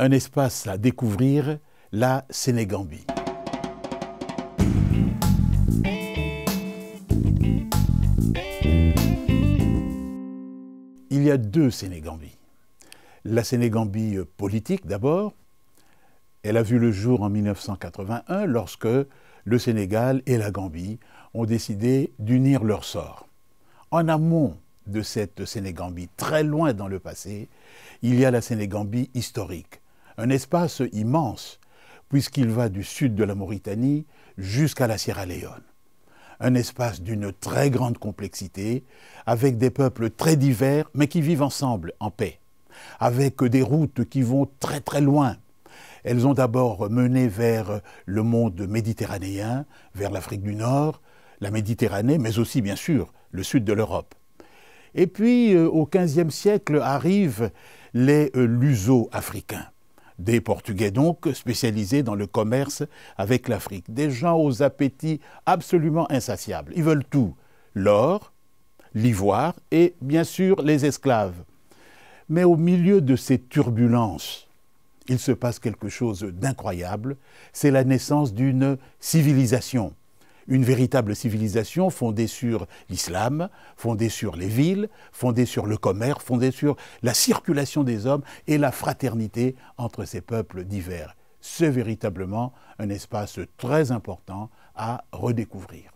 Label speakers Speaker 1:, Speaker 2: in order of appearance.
Speaker 1: un espace à découvrir, la Sénégambie. Il y a deux Sénégambies. La Sénégambie politique d'abord. Elle a vu le jour en 1981 lorsque le Sénégal et la Gambie ont décidé d'unir leur sort. En amont de cette Sénégambie, très loin dans le passé, il y a la Sénégambie historique un espace immense, puisqu'il va du sud de la Mauritanie jusqu'à la Sierra Leone. Un espace d'une très grande complexité, avec des peuples très divers, mais qui vivent ensemble en paix, avec des routes qui vont très très loin. Elles ont d'abord mené vers le monde méditerranéen, vers l'Afrique du Nord, la Méditerranée, mais aussi bien sûr le sud de l'Europe. Et puis, euh, au XVe siècle, arrivent les euh, luso-africains des Portugais donc spécialisés dans le commerce avec l'Afrique, des gens aux appétits absolument insatiables. Ils veulent tout, l'or, l'ivoire et bien sûr les esclaves. Mais au milieu de ces turbulences, il se passe quelque chose d'incroyable, c'est la naissance d'une civilisation une véritable civilisation fondée sur l'islam, fondée sur les villes, fondée sur le commerce, fondée sur la circulation des hommes et la fraternité entre ces peuples divers. C'est véritablement un espace très important à redécouvrir.